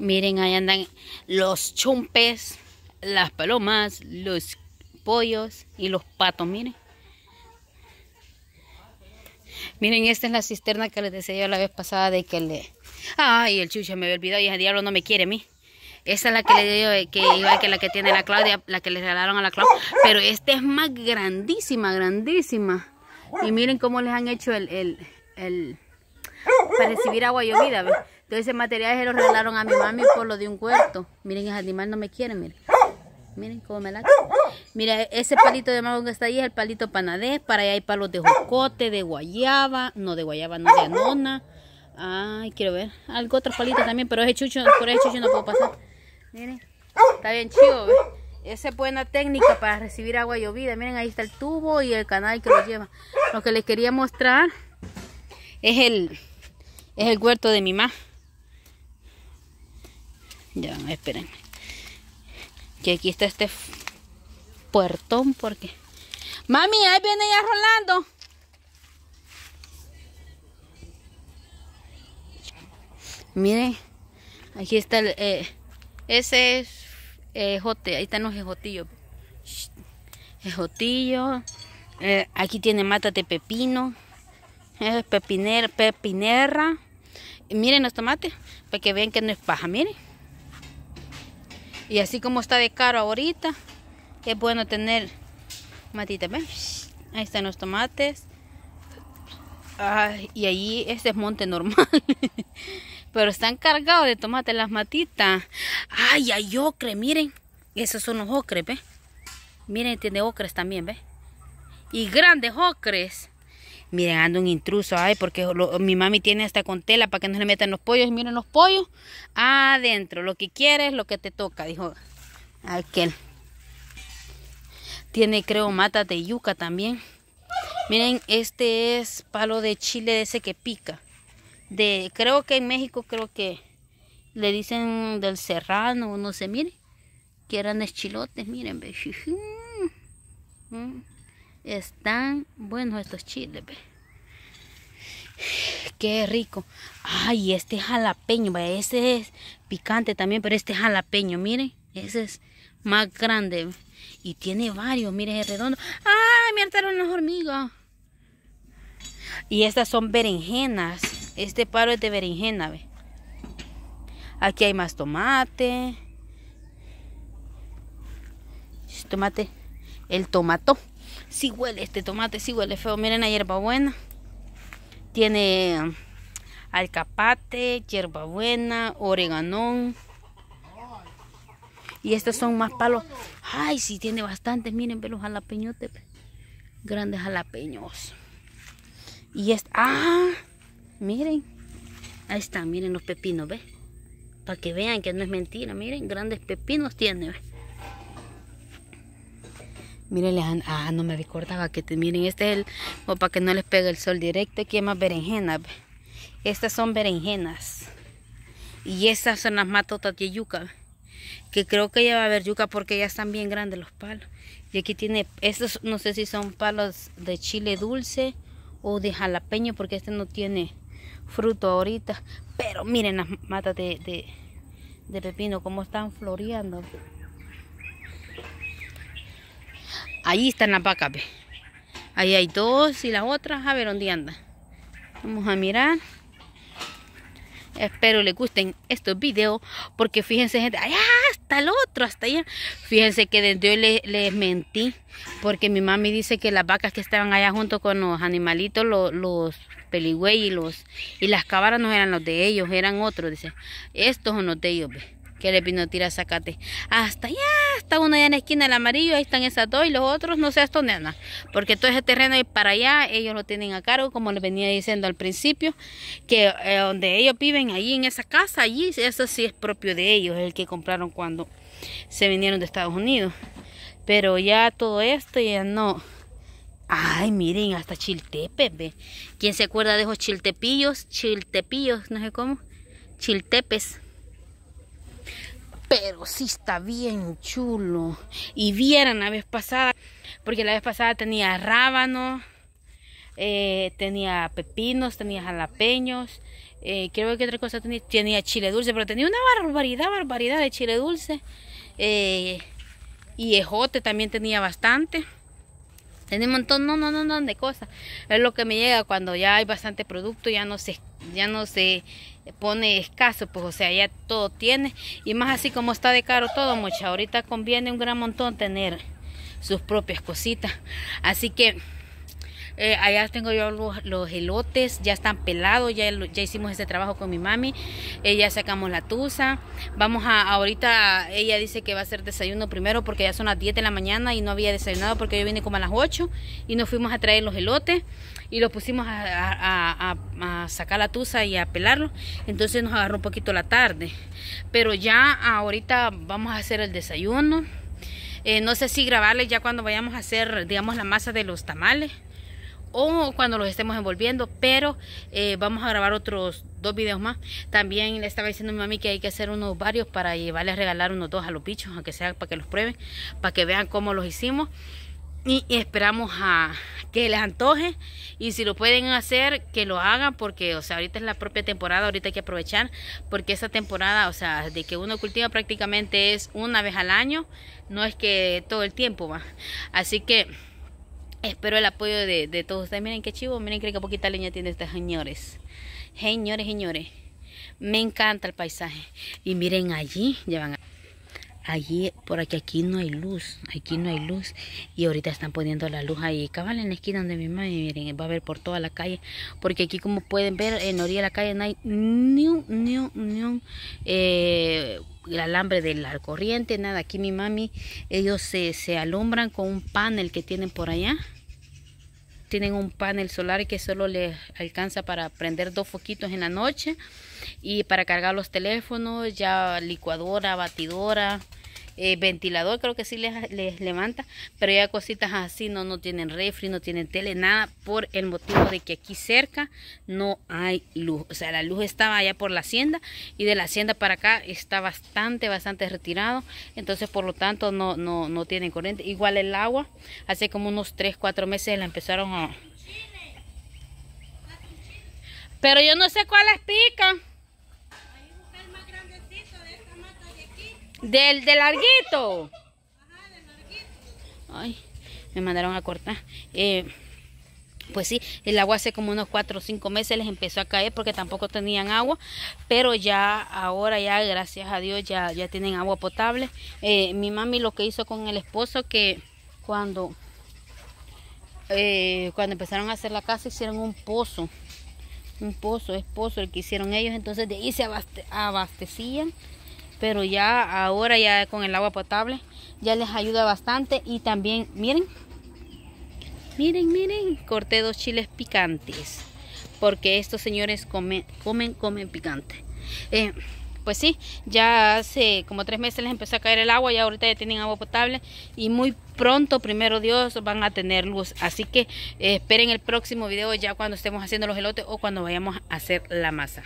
Miren, ahí andan los chumpes, las palomas, los pollos y los patos, miren. Miren, esta es la cisterna que les decía la vez pasada de que le... Ay, el chucha me había olvidado y el diablo no me quiere a mí. Esa es la que le dio, eh, que igual que la que tiene la Claudia, la que le regalaron a la Claudia. Pero esta es más grandísima, grandísima. Y miren cómo les han hecho el, el, para recibir agua y ¿ves? Entonces ese material se lo regalaron a mi mami por lo de un huerto. Miren, el animal no me quiere, miren. Miren cómo me la. Mira, e-, ese palito de mango que está ahí es el palito panadés. Para allá hay palos de jocote, de guayaba. No, de guayaba, no, de anona. Ay, quiero ver. Algo otro palito también, pero ese chucho, por ese chucho no puedo pasar. Miren, está bien chido. Esa es buena técnica para recibir agua llovida. Miren, ahí está el tubo y el canal que lo lleva. Lo que les quería mostrar es el, es el huerto de mi mamá. Ya, esperen. Que aquí está este puertón porque... Mami, ahí viene ya Rolando. Miren, aquí está el... Eh, ese es ejote, ahí están los ejotillos. Ejotillo. Eh, aquí tiene mata de pepino. Es pepinerra. miren los tomates, para que vean que no es paja, miren. Y así como está de caro ahorita, es bueno tener matitas ¿ven? Ahí están los tomates. y allí este es monte normal. Pero están cargados de tomate las matitas. Ay, hay ocre, miren. Esos son los ocres, ¿ve? Miren, tiene ocres también, ¿ve? Y grandes ocres miren, anda un intruso, ay, porque mi mami tiene esta con tela para que no le metan los pollos, y miren los pollos, adentro, lo que quieres, lo que te toca, dijo aquel. Tiene, creo, mata de yuca también. Miren, este es palo de chile de ese que pica. De, creo que en México, creo que le dicen del serrano, no sé, miren. Que eran eschilotes, miren, mm, mm. Están buenos estos chiles, Qué rico. Ay, este jalapeño, ese es picante también, pero este jalapeño, miren, ese es más grande. Y tiene varios, miren, es redondo. ¡Ay, me hartaron las hormigas! Y estas son berenjenas. Este paro es de berenjena, Aquí hay más tomate. Tomate. El tomato. Si huele este tomate, si huele feo. Miren la hierbabuena. Tiene alcapate, hierbabuena, oreganón. Y estos son más palos. Ay, sí tiene bastantes. Miren, ve los jalapeñotes. Grandes jalapeños. Y es... ¡Ah! Miren. Ahí están, miren los pepinos, ve, Para que vean que no es mentira. Miren, grandes pepinos tiene, Miren, Ah, no me recordaba que... te... Miren, este es el... O para que no les pegue el sol directo. Aquí hay más berenjenas. Estas son berenjenas. Y estas son las matotas de yuca. Que creo que ya va a haber yuca porque ya están bien grandes los palos. Y aquí tiene... Estos no sé si son palos de chile dulce o de jalapeño. Porque este no tiene fruto ahorita. Pero miren las matas de, de, de pepino. Cómo están floreando. Ahí están las vacas, ve. Ahí hay dos y las otras, a ver dónde anda. Vamos a mirar. Espero les gusten estos videos porque fíjense gente, allá hasta el otro, hasta allá. Fíjense que desde hoy les, mentí porque mi mami dice que las vacas que estaban allá junto con los animalitos, los, los y, los, y las cabras no eran los de ellos, eran otros. Dice, estos son los de ellos, ve, que le vino tirar zacate. Hasta allá, está uno allá en la esquina el amarillo, ahí están esas dos y los otros no seas nada porque todo ese terreno y para allá ellos lo tienen a cargo, como les venía diciendo al principio, que eh, donde ellos viven, ahí en esa casa, allí eso sí es propio de ellos, el que compraron cuando se vinieron de Estados Unidos. Pero ya todo esto ya no. Ay, miren, hasta chiltepes, ve. ¿Quién se acuerda de esos chiltepillos? Chiltepillos, no sé cómo. Chiltepes pero sí está bien chulo. Y vieran la vez pasada, porque la vez pasada tenía rábano, eh, tenía pepinos, tenía jalapeños, eh, creo que otra cosa tenía, chile dulce, pero tenía una barbaridad, barbaridad de chile dulce. Eh, y ejote también tenía bastante. Tenía un montón, no, no, no, no, de cosas. Es lo que me llega cuando ya hay bastante producto, ya no se ya no se pone escaso, pues o sea, ya todo tiene. Y más así como está de caro todo, mucha. Ahorita conviene un gran montón tener sus propias cositas. Así que eh, allá tengo yo los, elotes, ya están pelados, ya, ya hicimos ese trabajo con mi mami, ella sacamos la tusa. Vamos a, ahorita ella dice que va a hacer desayuno primero porque ya son las 10 de la mañana y no había desayunado porque yo vine como a las 8 y nos fuimos a traer los elotes y los pusimos a, sacar la tusa y a pelarlo Entonces nos agarró un poquito la tarde. Pero ya ahorita vamos a hacer el desayuno. Eh, no sé si grabarles ya cuando vayamos a hacer, digamos, la masa de los tamales o cuando los estemos envolviendo pero eh, vamos a grabar otros dos videos más también le estaba diciendo a mi mami que hay que hacer unos varios para llevarles a regalar unos dos a los bichos aunque sea para que los prueben para que vean cómo los hicimos y esperamos a que les antoje y si lo pueden hacer que lo hagan porque o sea ahorita es la propia temporada ahorita hay que aprovechar porque esa temporada o sea de que uno cultiva prácticamente es una vez al año no es que todo el tiempo va así que Espero el apoyo de, todos ustedes. Miren qué chivo, miren qué poquita leña tiene estos señores. Señores, señores. Me encanta el paisaje. Y miren allí, llevan allí, por aquí no hay luz, aquí no hay luz y ahorita están poniendo la luz ahí, cabal en la esquina donde mi mami miren, va a ver por toda la calle, porque aquí como pueden ver, en orilla de la calle no hay ni ni eh, el alambre de la corriente, nada, aquí mi mami, ellos se, se alumbran con un panel que tienen por allá, tienen un panel solar que solo les alcanza para prender dos foquitos en la noche y para cargar los teléfonos, ya licuadora, batidora, eh, ventilador, creo que sí les, levanta, pero ya cositas así no, no tienen refri, no tienen tele, nada, por el motivo de que aquí cerca no hay luz. O sea, la luz estaba allá por la hacienda y de la hacienda para acá está bastante, bastante retirado, entonces por lo tanto no, no, no tienen corriente. Igual el agua, hace como unos 3, 4 meses la empezaron a... Pero yo no sé cuáles pican. Del larguito. del larguito. Ay, me mandaron a cortar. Eh, pues sí, el agua hace como unos 4 o 5 meses les empezó a caer porque tampoco tenían agua, pero ya ahora ya, gracias a Dios, ya, ya tienen agua potable. Eh, mi mami lo que hizo con el esposo que cuando, eh, cuando empezaron a hacer la casa hicieron un pozo, un pozo, es pozo el que hicieron ellos, entonces de ahí se abastecían pero ya ahora ya con el agua potable ya les ayuda bastante y también miren miren miren corté dos chiles picantes porque estos señores comen comen comen picante eh, pues sí ya hace como tres meses les empezó a caer el agua y ahorita ya tienen agua potable y muy pronto primero Dios van a tener luz así que eh, esperen el próximo video ya cuando estemos haciendo los elotes o cuando vayamos a hacer la masa